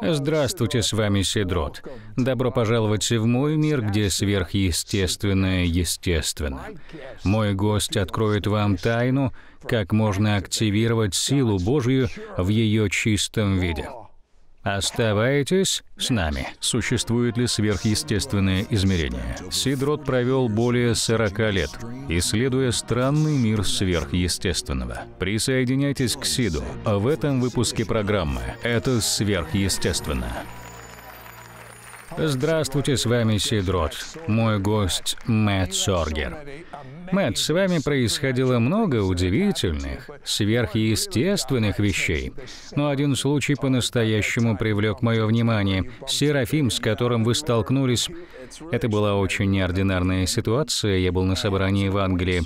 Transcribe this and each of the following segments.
Здравствуйте, с вами Сидрот. Добро пожаловать в мой мир, где сверхъестественное естественно. Мой гость откроет вам тайну, как можно активировать силу Божью в ее чистом виде. Оставайтесь с нами. Существует ли сверхъестественное измерение? Сидрот провел более 40 лет, исследуя странный мир сверхъестественного. Присоединяйтесь к Сиду в этом выпуске программы «Это сверхъестественно». Здравствуйте, с вами Сидрот. Мой гость Мэтт Соргер. Мэтт, с вами происходило много удивительных, сверхъестественных вещей. Но один случай по-настоящему привлек мое внимание. Серафим, с которым вы столкнулись, это была очень неординарная ситуация. Я был на собрании в Англии.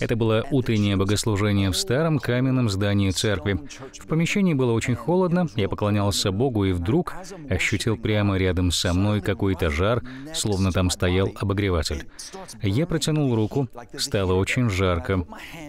Это было утреннее богослужение в старом каменном здании церкви. В помещении было очень холодно, я поклонялся Богу и вдруг ощутил прямо рядом со мной какой-то жар, словно там стоял обогреватель. Я протянул руку, Стало очень жарко.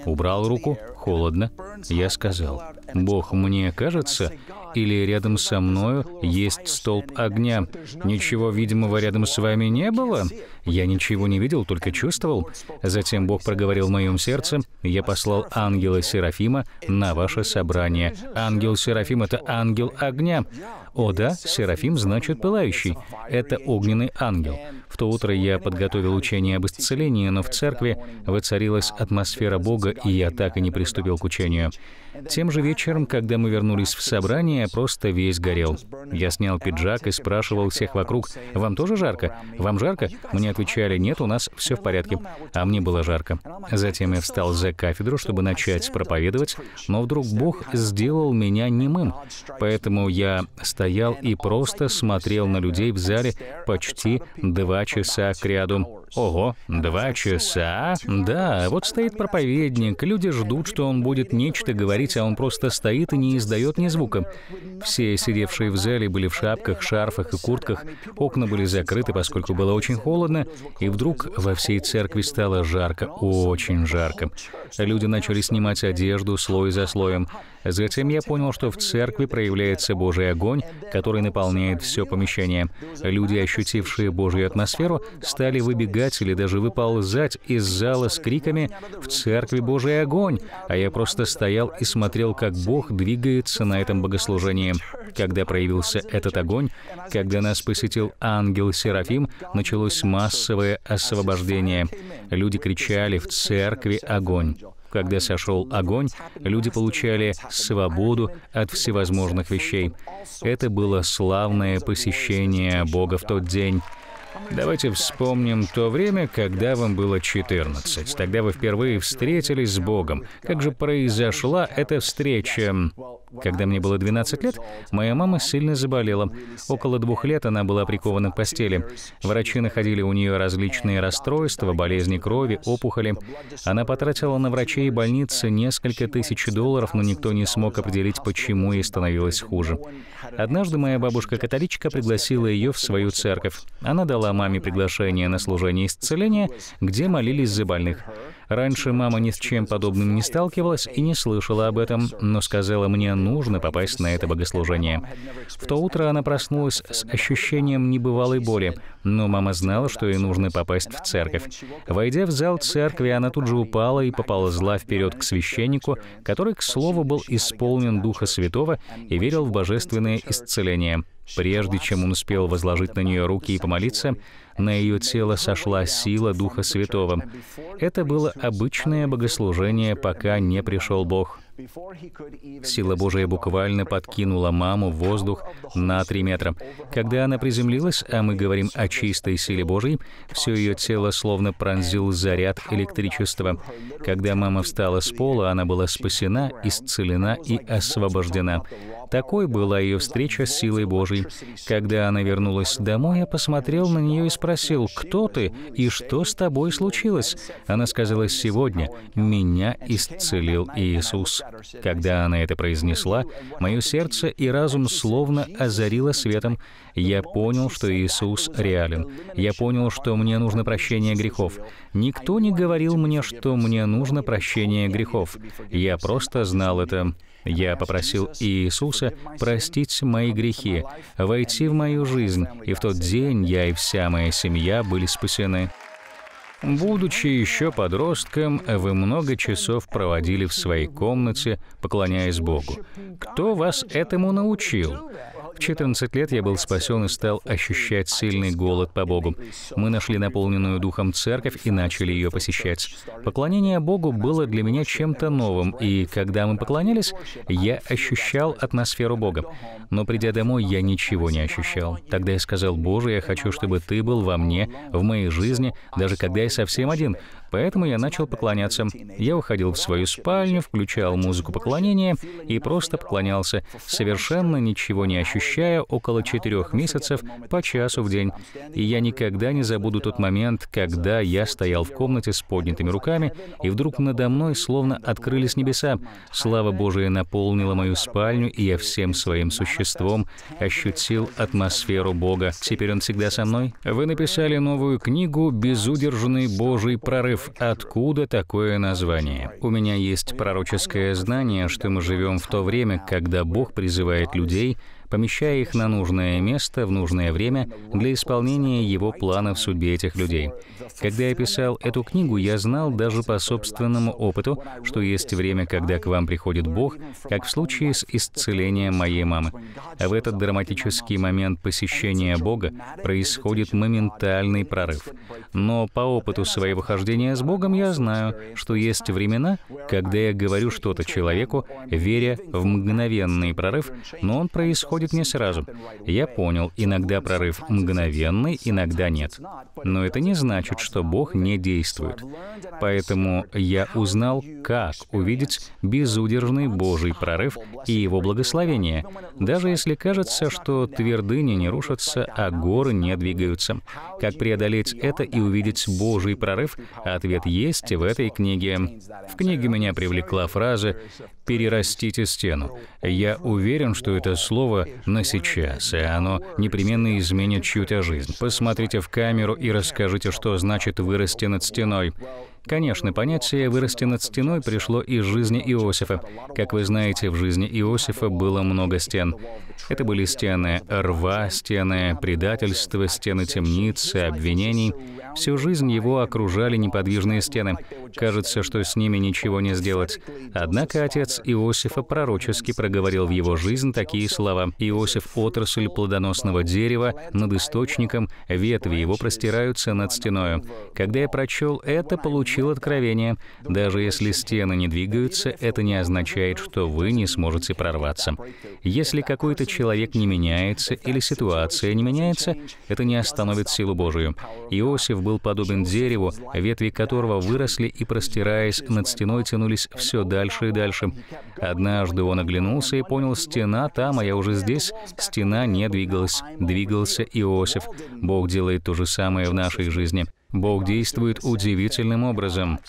Убрал руку, холодно, я сказал, «Бог, мне кажется, или рядом со мною есть столб огня. Ничего видимого рядом с вами не было? Я ничего не видел, только чувствовал. Затем Бог проговорил в моем сердце, я послал ангела Серафима на ваше собрание. Ангел Серафим — это ангел огня. О да, Серафим значит пылающий. Это огненный ангел. В то утро я подготовил учение об исцелении, но в церкви воцарилась атмосфера Бога, и я так и не приступил приступил к учению. Тем же вечером, когда мы вернулись в собрание, я просто весь горел. Я снял пиджак и спрашивал всех вокруг, «Вам тоже жарко? Вам жарко?» Мне отвечали, «Нет, у нас все в порядке». А мне было жарко. Затем я встал за кафедру, чтобы начать проповедовать, но вдруг Бог сделал меня немым. Поэтому я стоял и просто смотрел на людей в зале почти два часа к ряду. Ого, два часа? Да, вот стоит проповедник, люди ждут, что он будет нечто говорить, а он просто стоит и не издает ни звука. Все сидевшие в зале были в шапках, шарфах и куртках, окна были закрыты, поскольку было очень холодно, и вдруг во всей церкви стало жарко, очень жарко. Люди начали снимать одежду слой за слоем. Затем я понял, что в церкви проявляется Божий огонь, который наполняет все помещение. Люди, ощутившие Божью атмосферу, стали выбегать убегать или даже выползать из зала с криками «В церкви Божий огонь!», а я просто стоял и смотрел, как Бог двигается на этом богослужении. Когда проявился этот огонь, когда нас посетил ангел Серафим, началось массовое освобождение. Люди кричали «В церкви огонь!». Когда сошел огонь, люди получали свободу от всевозможных вещей. Это было славное посещение Бога в тот день. Давайте вспомним то время, когда вам было 14. Тогда вы впервые встретились с Богом. Как же произошла эта встреча? Когда мне было 12 лет, моя мама сильно заболела. Около двух лет она была прикована к постели. Врачи находили у нее различные расстройства, болезни крови, опухоли. Она потратила на врачей и больницы несколько тысяч долларов, но никто не смог определить, почему ей становилось хуже. Однажды моя бабушка-католичка пригласила ее в свою церковь. Она дала прислала маме приглашение на служение исцеления, где молились за больных. Раньше мама ни с чем подобным не сталкивалась и не слышала об этом, но сказала мне, нужно попасть на это богослужение. В то утро она проснулась с ощущением небывалой боли, но мама знала, что ей нужно попасть в церковь. Войдя в зал церкви, она тут же упала и поползла вперед к священнику, который, к слову, был исполнен Духа Святого и верил в божественное исцеление. Прежде чем он успел возложить на нее руки и помолиться, на ее тело сошла сила Духа Святого. Это было обычное богослужение, пока не пришел Бог. Сила Божия буквально подкинула маму в воздух на три метра. Когда она приземлилась, а мы говорим о чистой силе Божьей, все ее тело словно пронзил заряд электричества. Когда мама встала с пола, она была спасена, исцелена и освобождена. Такой была ее встреча с силой Божьей. Когда она вернулась домой, я посмотрел на нее и спросил, кто ты и что с тобой случилось? Она сказала, сегодня меня исцелил Иисус. Когда она это произнесла, мое сердце и разум словно озарило светом. Я понял, что Иисус реален. Я понял, что мне нужно прощение грехов. Никто не говорил мне, что мне нужно прощение грехов. Я просто знал это. Я попросил Иисуса простить мои грехи, войти в мою жизнь, и в тот день я и вся моя семья были спасены. Будучи еще подростком, вы много часов проводили в своей комнате, поклоняясь Богу. Кто вас этому научил? В 14 лет я был спасен и стал ощущать сильный голод по Богу. Мы нашли наполненную Духом церковь и начали ее посещать. Поклонение Богу было для меня чем-то новым, и когда мы поклонялись, я ощущал атмосферу Бога. Но придя домой, я ничего не ощущал. Тогда я сказал, «Боже, я хочу, чтобы Ты был во мне, в моей жизни, даже когда я совсем один, Поэтому я начал поклоняться. Я уходил в свою спальню, включал музыку поклонения и просто поклонялся, совершенно ничего не ощущая, около четырех месяцев по часу в день. И я никогда не забуду тот момент, когда я стоял в комнате с поднятыми руками, и вдруг надо мной словно открылись небеса. Слава Божия наполнила мою спальню, и я всем своим существом ощутил атмосферу Бога. Теперь Он всегда со мной. Вы написали новую книгу «Безудержный Божий прорыв» откуда такое название. У меня есть пророческое знание, что мы живем в то время, когда Бог призывает людей помещая их на нужное место в нужное время для исполнения его плана в судьбе этих людей. Когда я писал эту книгу, я знал даже по собственному опыту, что есть время, когда к вам приходит Бог, как в случае с исцелением моей мамы. А в этот драматический момент посещения Бога происходит моментальный прорыв. Но по опыту своего хождения с Богом я знаю, что есть времена, когда я говорю что-то человеку, веря в мгновенный прорыв, но он происходит происходит не сразу. Я понял, иногда прорыв мгновенный, иногда нет. Но это не значит, что Бог не действует. Поэтому я узнал, как увидеть безудержный Божий прорыв и его благословение, даже если кажется, что твердыни не рушатся, а горы не двигаются. Как преодолеть это и увидеть Божий прорыв? Ответ есть в этой книге. В книге меня привлекла фраза перерастите стену. Я уверен, что это слово на сейчас, и оно непременно изменит чью-то жизнь. Посмотрите в камеру и расскажите, что значит вырасти над стеной. Конечно, понятие «вырасти над стеной» пришло из жизни Иосифа. Как вы знаете, в жизни Иосифа было много стен. Это были стены рва, стены предательства, стены темницы, обвинений. Всю жизнь его окружали неподвижные стены. Кажется, что с ними ничего не сделать. Однако отец Иосифа пророчески проговорил в его жизнь такие слова. «Иосиф — отрасль плодоносного дерева, над источником, ветви его простираются над стеною». Когда я прочел это, получил получил откровение. Даже если стены не двигаются, это не означает, что вы не сможете прорваться. Если какой-то человек не меняется или ситуация не меняется, это не остановит силу Божию. Иосиф был подобен дереву, ветви которого выросли и, простираясь над стеной, тянулись все дальше и дальше. Однажды он оглянулся и понял, стена там, а я уже здесь, стена не двигалась. Двигался Иосиф. Бог делает то же самое в нашей жизни. Бог действует удивительным образом.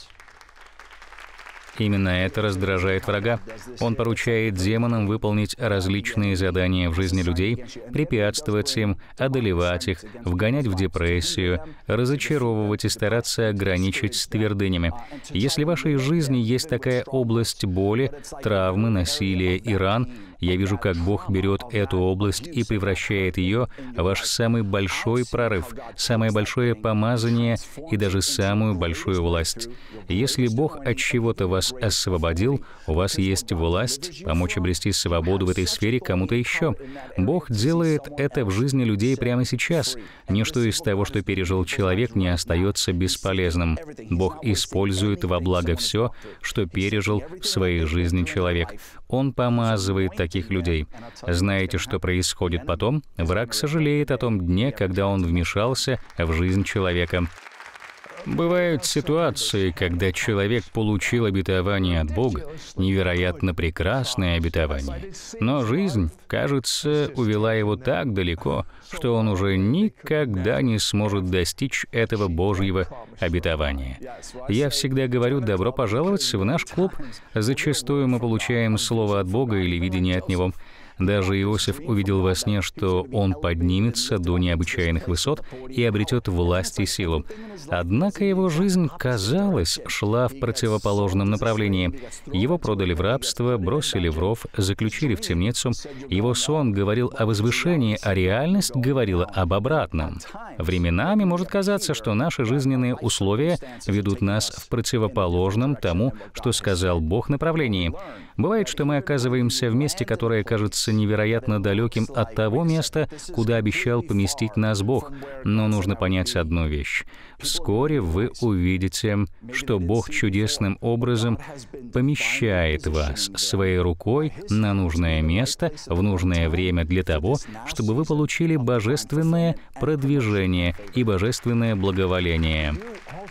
Именно это раздражает врага. Он поручает демонам выполнить различные задания в жизни людей, препятствовать им, одолевать их, вгонять в депрессию, разочаровывать и стараться ограничить с твердынями. Если в вашей жизни есть такая область боли, травмы, насилия и ран, я вижу, как Бог берет эту область и превращает ее в ваш самый большой прорыв, самое большое помазание и даже самую большую власть. Если Бог от чего-то вас освободил, у вас есть власть помочь обрести свободу в этой сфере кому-то еще. Бог делает это в жизни людей прямо сейчас. Ничто из того, что пережил человек, не остается бесполезным. Бог использует во благо все, что пережил в своей жизни человек. Он помазывает таких таких людей. Знаете, что происходит потом? Враг сожалеет о том дне, когда он вмешался в жизнь человека. Бывают ситуации, когда человек получил обетование от Бога, невероятно прекрасное обетование, но жизнь, кажется, увела его так далеко, что он уже никогда не сможет достичь этого Божьего обетования. Я всегда говорю «добро пожаловать в наш клуб». Зачастую мы получаем слово от Бога или видение от Него – даже Иосиф увидел во сне, что он поднимется до необычайных высот и обретет власть и силу. Однако его жизнь, казалось, шла в противоположном направлении. Его продали в рабство, бросили в ров, заключили в темницу. Его сон говорил о возвышении, а реальность говорила об обратном. Временами может казаться, что наши жизненные условия ведут нас в противоположном тому, что сказал Бог направлении. Бывает, что мы оказываемся в месте, которое кажется кажется невероятно далеким от того места, куда обещал поместить нас Бог, но нужно понять одну вещь. Вскоре вы увидите, что Бог чудесным образом помещает вас своей рукой на нужное место в нужное время для того, чтобы вы получили божественное продвижение и божественное благоволение.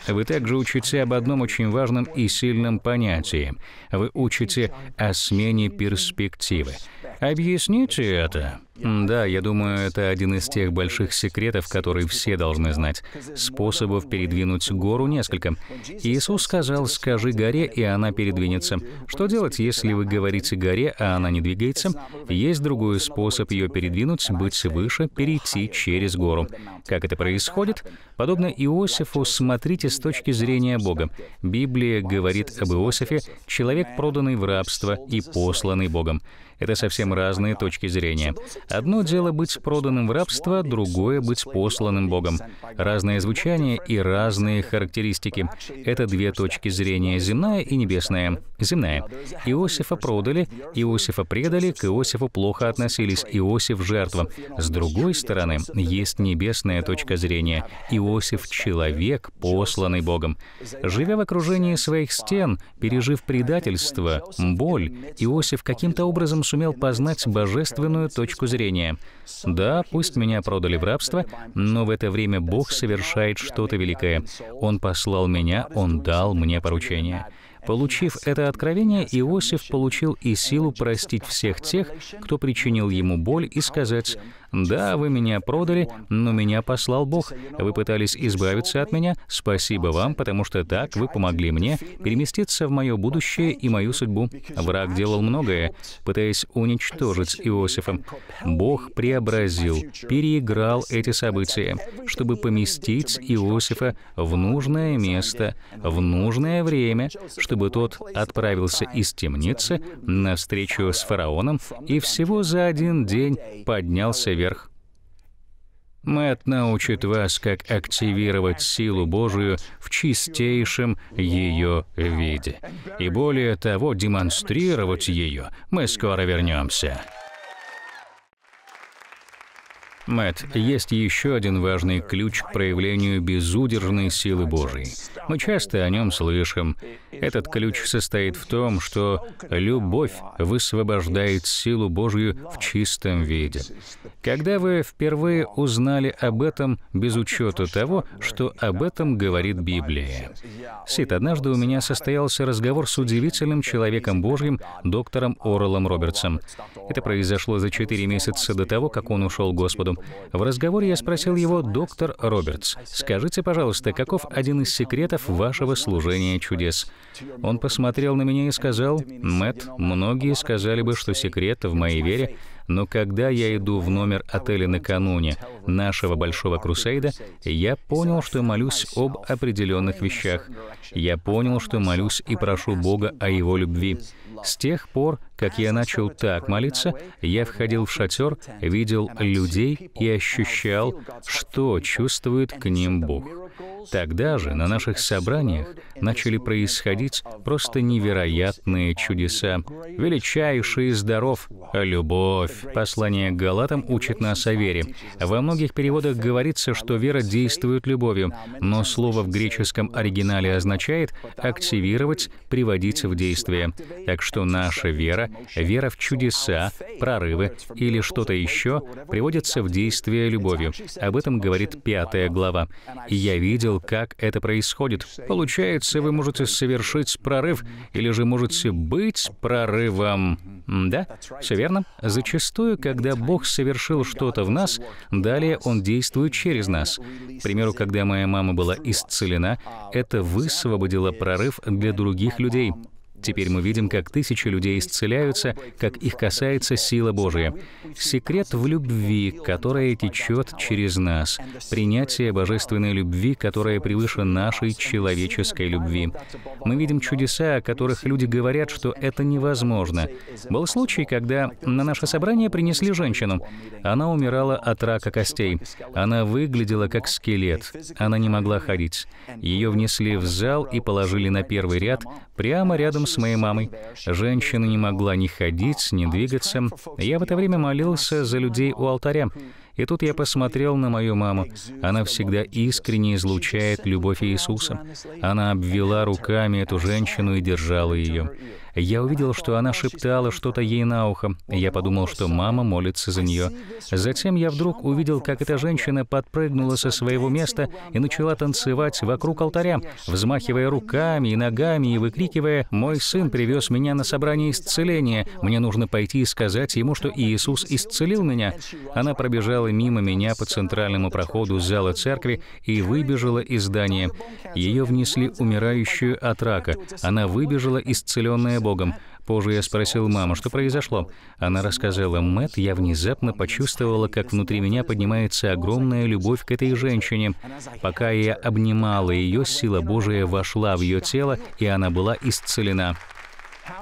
Вы также учите об одном очень важном и сильном понятии. Вы учите о смене перспективы. Объясните это. Да, я думаю, это один из тех больших секретов, которые все должны знать. Способов передвинуть гору несколько. Иисус сказал, скажи горе, и она передвинется. Что делать, если вы говорите горе, а она не двигается? Есть другой способ ее передвинуть, быть выше, перейти через гору. Как это происходит? Подобно Иосифу, смотрите с точки зрения Бога. Библия говорит об Иосифе, человек, проданный в рабство и посланный Богом. Это совсем разные точки зрения. Одно дело быть проданным в рабство, другое — быть посланным Богом. Разное звучание и разные характеристики. Это две точки зрения — земная и небесная. Земная. Иосифа продали, Иосифа предали, к Иосифу плохо относились, Иосиф — жертва. С другой стороны, есть небесная точка зрения. Иосиф — человек, посланный Богом. Живя в окружении своих стен, пережив предательство, боль, Иосиф каким-то образом сумел познать божественную точку зрения зрения. Да, пусть меня продали в рабство, но в это время Бог совершает что-то великое. Он послал меня, Он дал мне поручение. Получив это откровение, Иосиф получил и силу простить всех тех, кто причинил ему боль, и сказать, «Да, вы меня продали, но меня послал Бог. Вы пытались избавиться от меня. Спасибо вам, потому что так вы помогли мне переместиться в мое будущее и мою судьбу. Враг делал многое, пытаясь уничтожить Иосифа. Бог преобразил, переиграл эти события, чтобы поместить Иосифа в нужное место, в нужное время, чтобы тот отправился из темницы на встречу с фараоном и всего за один день поднялся вверх вверх. Мэтт научит вас, как активировать силу Божию в чистейшем ее виде. И более того, демонстрировать ее. Мы скоро вернемся. Мэтт, есть еще один важный ключ к проявлению безудержной силы Божьей. Мы часто о нем слышим. Этот ключ состоит в том, что любовь высвобождает силу Божью в чистом виде. Когда вы впервые узнали об этом без учета того, что об этом говорит Библия? Сит однажды у меня состоялся разговор с удивительным человеком Божьим, доктором Орелом Робертсом. Это произошло за четыре месяца до того, как он ушел Господу году. В разговоре я спросил его, доктор Робертс, скажите, пожалуйста, каков один из секретов вашего служения чудес? Он посмотрел на меня и сказал, Мэтт, многие сказали бы, что секрет в моей вере но когда я иду в номер отеля накануне нашего большого крусейда, я понял, что молюсь об определенных вещах. Я понял, что молюсь и прошу Бога о Его любви. С тех пор, как я начал так молиться, я входил в шатер, видел людей и ощущал, что чувствует к ним Бог. Тогда же на наших собраниях начали происходить просто невероятные чудеса. Величайший здоров, любовь. Послание к Галатам учит нас о вере. Во многих переводах говорится, что вера действует любовью, но слово в греческом оригинале означает «активировать», «приводить в действие». Так что наша вера, вера в чудеса, прорывы или что-то еще, приводится в действие любовью. Об этом говорит пятая глава. «Я видел видел, как это происходит. Получается, вы можете совершить прорыв или же можете быть прорывом. Да, все верно. Зачастую, когда Бог совершил что-то в нас, далее Он действует через нас. К примеру, когда моя мама была исцелена, это высвободило прорыв для других людей. Теперь мы видим, как тысячи людей исцеляются, как их касается сила Божия. Секрет в любви, которая течет через нас. Принятие божественной любви, которая превыше нашей человеческой любви. Мы видим чудеса, о которых люди говорят, что это невозможно. Был случай, когда на наше собрание принесли женщину. Она умирала от рака костей. Она выглядела как скелет. Она не могла ходить. Ее внесли в зал и положили на первый ряд, прямо рядом с с моей мамой. Женщина не могла ни ходить, ни двигаться. Я в это время молился за людей у алтаря. И тут я посмотрел на мою маму. Она всегда искренне излучает любовь Иисуса. Она обвела руками эту женщину и держала ее. Я увидел, что она шептала что-то ей на ухо. Я подумал, что мама молится за нее. Затем я вдруг увидел, как эта женщина подпрыгнула со своего места и начала танцевать вокруг алтаря, взмахивая руками и ногами и выкрикивая «Мой сын привез меня на собрание исцеления. Мне нужно пойти и сказать ему, что Иисус исцелил меня». Она пробежала мимо меня по центральному проходу зала церкви и выбежала из здания. Ее внесли умирающую от рака. Она выбежала исцеленная Богом. Позже я спросил маму, что произошло. Она рассказала, Мэт, я внезапно почувствовала, как внутри меня поднимается огромная любовь к этой женщине. Пока я обнимала ее, сила Божия вошла в ее тело, и она была исцелена.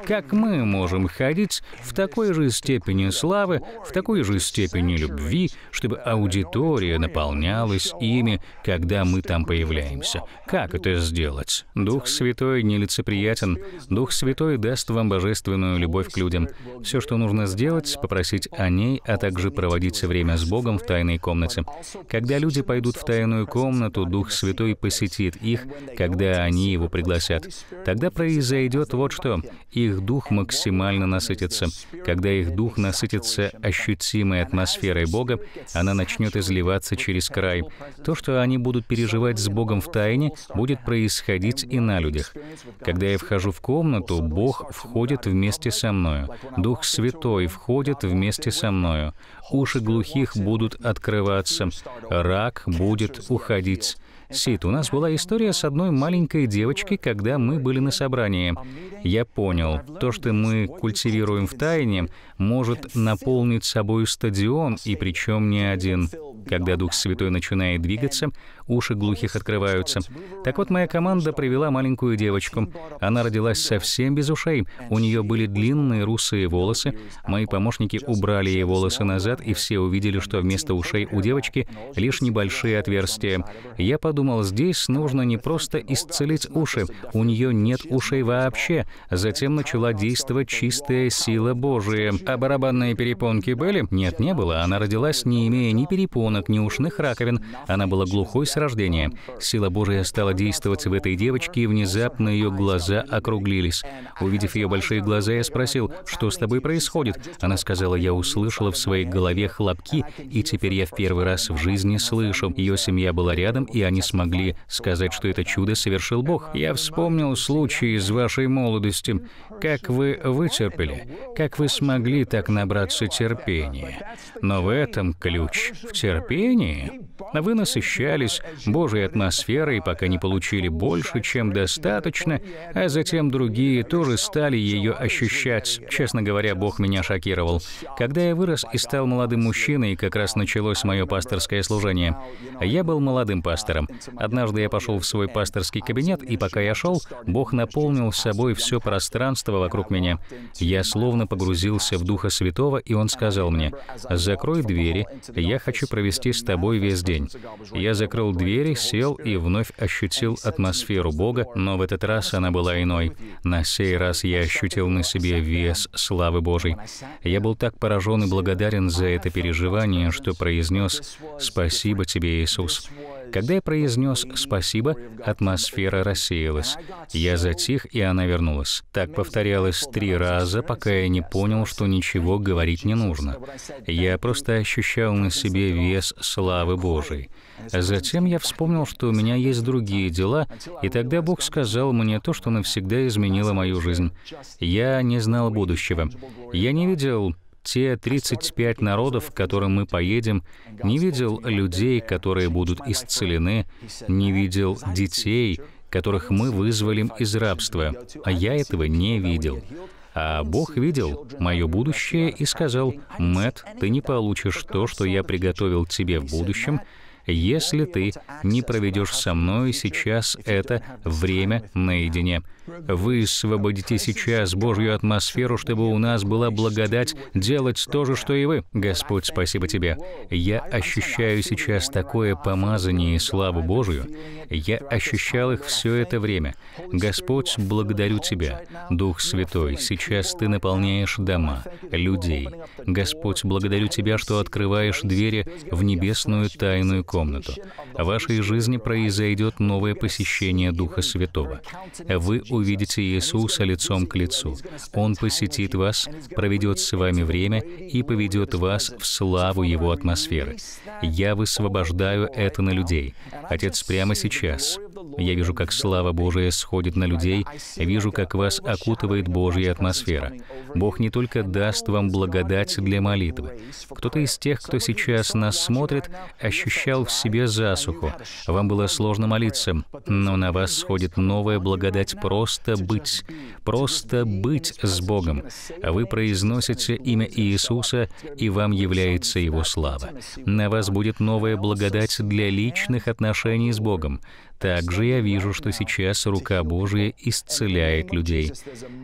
Как мы можем ходить в такой же степени славы, в такой же степени любви, чтобы аудитория наполнялась ими, когда мы там появляемся? Как это сделать? Дух Святой нелицеприятен. Дух Святой даст вам божественную любовь к людям. Все, что нужно сделать, попросить о ней, а также проводить время с Богом в тайной комнате. Когда люди пойдут в тайную комнату, Дух Святой посетит их, когда они его пригласят. Тогда произойдет вот что их дух максимально насытится. Когда их дух насытится ощутимой атмосферой Бога, она начнет изливаться через край. То, что они будут переживать с Богом в тайне, будет происходить и на людях. Когда я вхожу в комнату, Бог входит вместе со мною. Дух Святой входит вместе со мною. Уши глухих будут открываться. Рак будет уходить. Сид, у нас была история с одной маленькой девочкой, когда мы были на собрании. Я понял, то, что мы культивируем в тайне, может наполнить собой стадион, и причем не один. Когда Дух Святой начинает двигаться, уши глухих открываются. Так вот, моя команда привела маленькую девочку. Она родилась совсем без ушей. У нее были длинные русые волосы. Мои помощники убрали ей волосы назад, и все увидели, что вместо ушей у девочки лишь небольшие отверстия. Я подумал, здесь нужно не просто исцелить уши. У нее нет ушей вообще. Затем начала действовать чистая сила Божия. А барабанные перепонки были? Нет, не было. Она родилась, не имея ни перепонок, он от неушных раковин, она была глухой с рождения. Сила Божия стала действовать в этой девочке, и внезапно ее глаза округлились. Увидев ее большие глаза, я спросил, что с тобой происходит? Она сказала, я услышала в своей голове хлопки, и теперь я в первый раз в жизни слышу. Ее семья была рядом, и они смогли сказать, что это чудо совершил Бог. Я вспомнил случай из вашей молодости. Как вы вытерпели? Как вы смогли так набраться терпения? Но в этом ключ в терпении терпении вы насыщались Божьей атмосферой, пока не получили больше, чем достаточно, а затем другие тоже стали ее ощущать. Честно говоря, Бог меня шокировал. Когда я вырос и стал молодым мужчиной, как раз началось мое пасторское служение. Я был молодым пастором. Однажды я пошел в свой пасторский кабинет, и пока я шел, Бог наполнил собой все пространство вокруг меня. Я словно погрузился в Духа Святого, и Он сказал мне, «Закрой двери, я хочу провести провести с тобой весь день. Я закрыл двери, сел и вновь ощутил атмосферу Бога, но в этот раз она была иной. На сей раз я ощутил на себе вес славы Божьей. Я был так поражен и благодарен за это переживание, что произнес «Спасибо тебе, Иисус». Когда я произнес «спасибо», атмосфера рассеялась. Я затих, и она вернулась. Так повторялось три раза, пока я не понял, что ничего говорить не нужно. Я просто ощущал на себе вес славы Божией. Затем я вспомнил, что у меня есть другие дела, и тогда Бог сказал мне то, что навсегда изменило мою жизнь. Я не знал будущего. Я не видел те 35 народов, к которым мы поедем, не видел людей, которые будут исцелены, не видел детей, которых мы вызволим из рабства, а я этого не видел. А Бог видел мое будущее и сказал, «Мэтт, ты не получишь то, что я приготовил тебе в будущем, если ты не проведешь со мной сейчас это время наедине. Высвободите сейчас Божью атмосферу, чтобы у нас была благодать делать то же, что и вы. Господь, спасибо Тебе. Я ощущаю сейчас такое помазание и славу Божью. Я ощущал их все это время. Господь, благодарю Тебя. Дух Святой, сейчас Ты наполняешь дома, людей. Господь, благодарю Тебя, что открываешь двери в небесную тайную комнату. В вашей жизни произойдет новое посещение Духа Святого. Вы увидите Иисуса лицом к лицу. Он посетит вас, проведет с вами время и поведет вас в славу Его атмосферы. Я высвобождаю это на людей. Отец, прямо сейчас я вижу, как слава Божия сходит на людей, вижу, как вас окутывает Божья атмосфера. Бог не только даст вам благодать для молитвы. Кто-то из тех, кто сейчас нас смотрит, ощущал в себе засуху. Вам было сложно молиться, но на вас сходит новая благодать просто быть, просто быть с Богом. Вы произносите имя Иисуса, и вам является Его слава. На вас будет новая благодать для личных отношений с Богом. Также я вижу, что сейчас рука Божья исцеляет людей.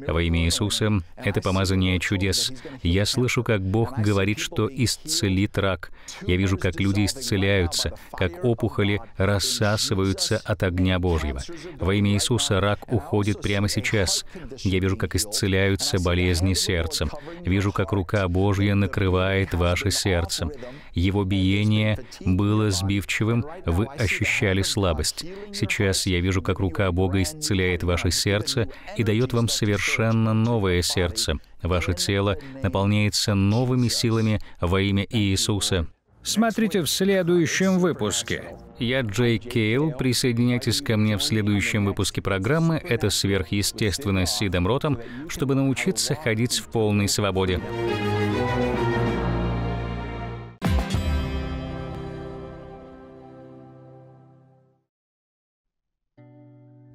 Во имя Иисуса это помазание чудес. Я слышу, как Бог говорит, что исцелит рак. Я вижу, как люди исцеляются, как опухоли рассасываются от огня Божьего. Во имя Иисуса рак уходит прямо сейчас. Я вижу, как исцеляются болезни сердца. Вижу, как рука Божья накрывает ваше сердце. Его биение было сбивчивым, вы ощущали слабость. Сейчас я вижу, как рука Бога исцеляет ваше сердце и дает вам совершенно новое сердце. Ваше тело наполняется новыми силами во имя Иисуса. Смотрите в следующем выпуске. Я Джей Кейл. Присоединяйтесь ко мне в следующем выпуске программы «Это сверхъестественно» с Сидом Ротом, чтобы научиться ходить в полной свободе.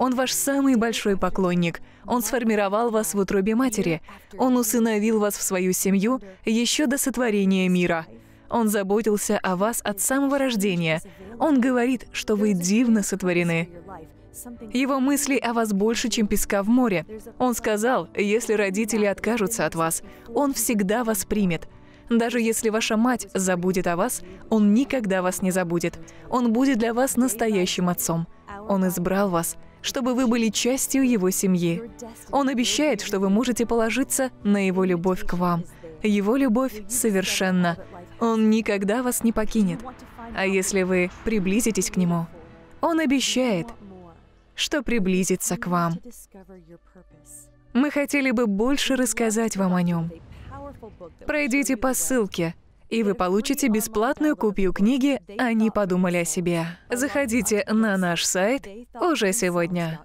Он ваш самый большой поклонник. Он сформировал вас в утробе матери. Он усыновил вас в свою семью еще до сотворения мира. Он заботился о вас от самого рождения. Он говорит, что вы дивно сотворены. Его мысли о вас больше, чем песка в море. Он сказал, если родители откажутся от вас, он всегда вас примет. Даже если ваша мать забудет о вас, он никогда вас не забудет. Он будет для вас настоящим отцом. Он избрал вас – чтобы вы были частью Его семьи. Он обещает, что вы можете положиться на Его любовь к вам. Его любовь совершенна. Он никогда вас не покинет. А если вы приблизитесь к Нему, Он обещает, что приблизится к вам. Мы хотели бы больше рассказать вам о Нем. Пройдите по ссылке – и вы получите бесплатную копию книги «Они подумали о себе». Заходите на наш сайт уже сегодня.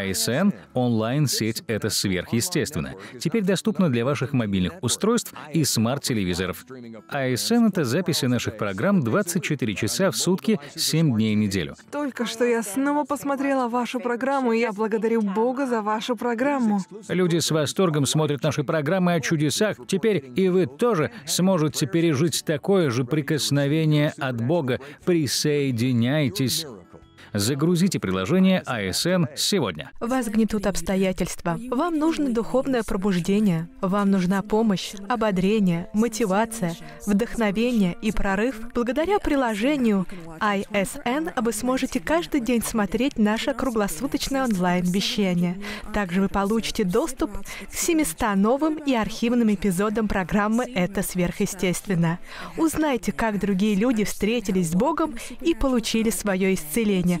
ASN а — онлайн-сеть — это сверхъестественно. Теперь доступно для ваших мобильных устройств и смарт-телевизоров. ASN а — это записи наших программ 24 часа в сутки, 7 дней в неделю. Только что я снова посмотрела вашу программу, и я благодарю Бога за вашу программу. Люди с восторгом смотрят наши программы о чудесах. Теперь и вы тоже сможете пережить такое же прикосновение от Бога. Присоединяйтесь. Загрузите приложение ISN а сегодня. Вас гнетут обстоятельства. Вам нужно духовное пробуждение. Вам нужна помощь, ободрение, мотивация, вдохновение и прорыв. Благодаря приложению ISN а вы сможете каждый день смотреть наше круглосуточное онлайн-вещание. Также вы получите доступ к 700 новым и архивным эпизодам программы «Это сверхъестественно». Узнайте, как другие люди встретились с Богом и получили свое исцеление,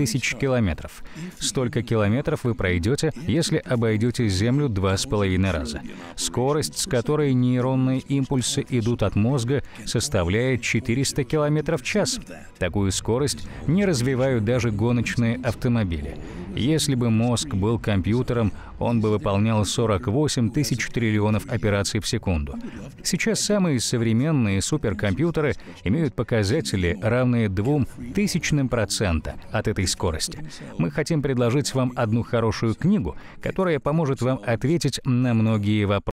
тысяч километров. Столько километров вы пройдете, если обойдете Землю два с половиной раза. Скорость, с которой нейронные импульсы идут от мозга, составляет 400 километров в час. Такую скорость не развивают даже гоночные автомобили. Если бы мозг был компьютером, он бы выполнял 48 тысяч триллионов операций в секунду. Сейчас самые современные суперкомпьютеры имеют показатели, равные двум тысячным процента от этой скорости. Мы хотим предложить вам одну хорошую книгу, которая поможет вам ответить на многие вопросы.